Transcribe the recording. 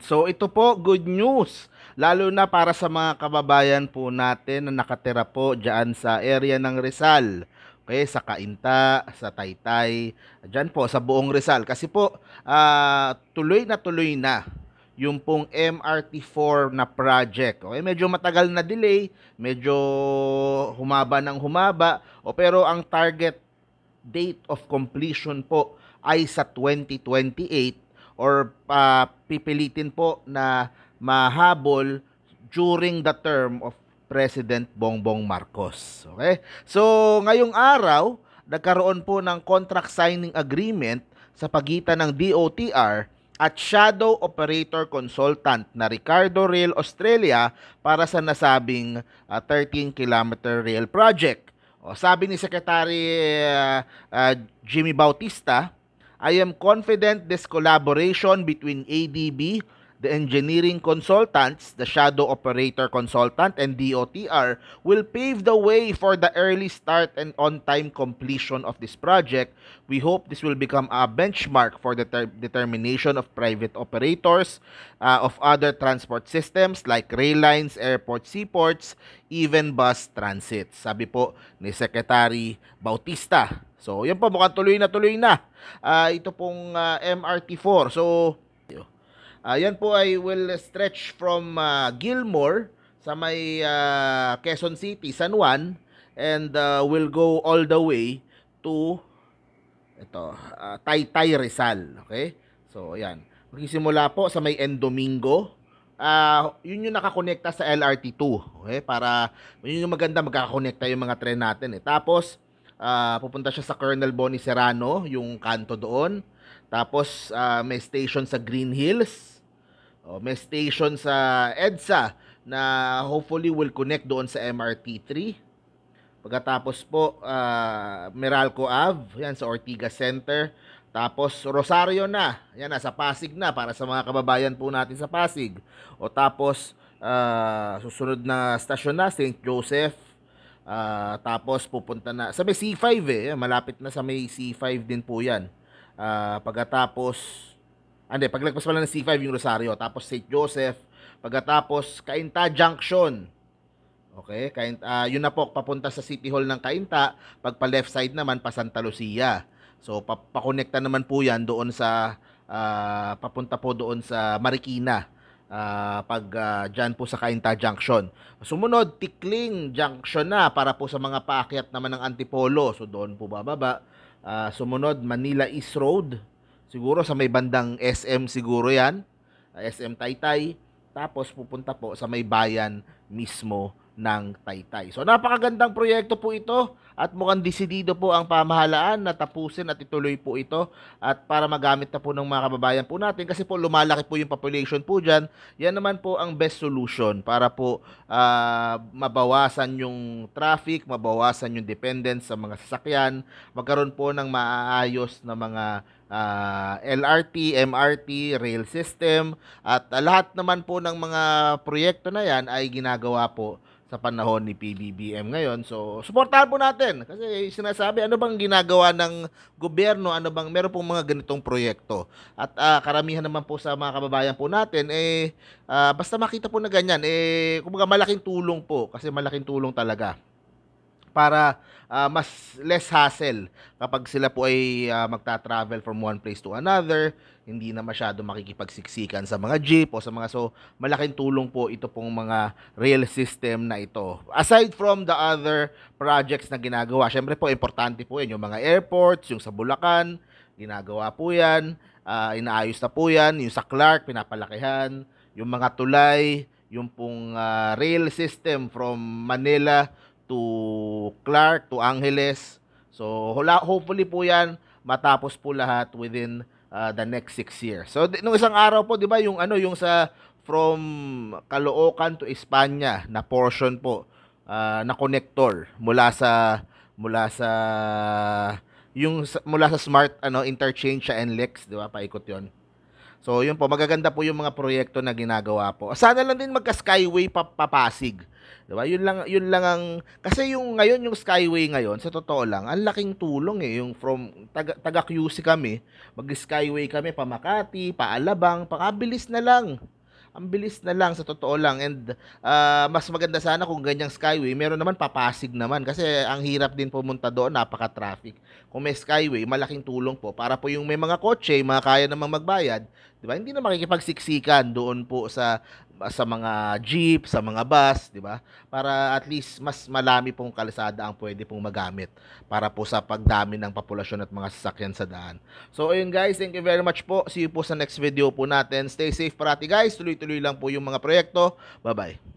So ito po, good news. Lalo na para sa mga kababayan po natin na nakatira po dyan sa area ng Rizal. Okay, sa Kainta, sa Taytay, dyan po, sa buong Rizal. Kasi po, uh, tuloy na tuloy na yung pong MRT4 na project. Okay, medyo matagal na delay, medyo humaba ng humaba, o pero ang target date of completion po ay sa 2028 or uh, pipilitin po na mahabol during the term of President Bongbong Marcos. Okay? So, ngayong araw, nagkaroon po ng contract signing agreement sa pagitan ng DOTR at Shadow Operator Consultant na Ricardo Rail Australia para sa nasabing uh, ah, 13 kilometer rail project. O, sabi ni Secretary uh, uh, Jimmy Bautista, I am confident this collaboration between ADB the engineering consultants, the shadow operator consultant, and DOTR will pave the way for the early start and on-time completion of this project. We hope this will become a benchmark for the determination of private operators uh, of other transport systems like rail lines, airports, seaports, even bus transit. Sabi po ni Secretary Bautista. So, yun po, mukhang tuloy na tuloy na. Uh, ito pong uh, MRT4. So, Uh, yan po ay will stretch from uh, Gilmore sa may uh, Quezon City, San Juan and uh, will go all the way to ito, uh, Taytay Rizal, okay? So, ayan. Magsisimula po sa may Endomingo. Uh, yun yung nakakonekta sa LRT2, okay? Para yun yung maganda magkakakonekta yung mga tren natin eh. Tapos uh, pupunta siya sa Colonel Bonnie Serrano, yung kanto doon. Tapos uh, may station sa Green Hills Oh, may station sa EDSA na hopefully will connect doon sa MRT3. Pagkatapos po, uh, Meralco Ave, yan sa Ortiga Center. Tapos Rosario na, yan na, sa Pasig na para sa mga kababayan po natin sa Pasig. O tapos uh, susunod na stasyon na, St. Joseph. Uh, tapos pupunta na, sa may C5 eh, malapit na sa may C5 din po yan. Uh, pagkatapos Ande, paglagpas pala ng C5 yung Rosario, tapos St. Joseph, pagkatapos Kainta Junction. Okay, Kainta, uh, yun na po, papunta sa City Hall ng Kainta, pagpa left side naman, pa Santa Lucia. So, papakonekta naman po yan doon sa, uh, papunta po doon sa Marikina uh, pag uh, dyan po sa Kainta Junction. Sumunod, Tikling Junction na para po sa mga paakyat naman ng Antipolo. So doon po bababa. Uh, sumunod, Manila East Road. Siguro sa may bandang SM siguro yan. SM Taytay. Tapos pupunta po sa may bayan mismo ng Taytay. So napakagandang proyekto po ito at mukhang desidido po ang pamahalaan na tapusin at ituloy po ito at para magamit na po ng mga kababayan po natin kasi po lumalaki po yung population po dyan. Yan naman po ang best solution para po uh, mabawasan yung traffic, mabawasan yung dependence sa mga sasakyan, magkaroon po ng maayos na mga uh, ah, LRT, MRT, rail system at uh, lahat naman po ng mga proyekto na yan ay ginagawa po sa panahon ni PBBM ngayon. So, suportahan po natin natin. Kasi sinasabi, ano bang ginagawa ng gobyerno? Ano bang, meron pong mga ganitong proyekto. At uh, karamihan naman po sa mga kababayan po natin, eh, uh, basta makita po na ganyan, eh, kumbaga malaking tulong po. Kasi malaking tulong talaga para uh, mas less hassle kapag sila po ay uh, magta-travel from one place to another, hindi na masyado makikipagsiksikan sa mga jeep o sa mga so malaking tulong po ito pong mga rail system na ito. Aside from the other projects na ginagawa, syempre po importante po 'yan yung mga airports, yung sa Bulacan, ginagawa po yan, uh, inaayos na po yan, yung sa Clark, pinapalakihan, yung mga tulay, yung pong uh, rail system from Manila to Clark, to Angeles. So hopefully po yan matapos po lahat within uh, the next 6 years. So nung isang araw po, 'di ba, yung ano, yung sa from Caloocan to Espanya na portion po uh, na connector mula sa mula sa yung mula sa smart ano interchange sa NLEX, 'di ba? Paikot 'yon. So, yun po, magaganda po yung mga proyekto na ginagawa po. Sana lang din magka-skyway pa papasig. 'Di ba? Yun lang yun lang ang kasi yung ngayon yung Skyway ngayon sa totoo lang, ang laking tulong eh yung from taga, taga QC kami, mag-Skyway kami pa Makati, pa Alabang, pakabilis na lang. Ang bilis na lang sa totoo lang and uh, mas maganda sana kung ganyang skyway. Meron naman papasig naman kasi ang hirap din pumunta doon, napaka-traffic. Kung may skyway, malaking tulong po para po yung may mga kotse, mga kaya namang magbayad, 'di ba? Hindi na makikipagsiksikan doon po sa sa mga jeep, sa mga bus, di ba? Para at least mas malami pong kalsada ang pwede pong magamit para po sa pagdami ng populasyon at mga sasakyan sa daan. So ayun guys, thank you very much po. See you po sa next video po natin. Stay safe parati guys. Tuloy-tuloy lang po yung mga proyekto. Bye-bye.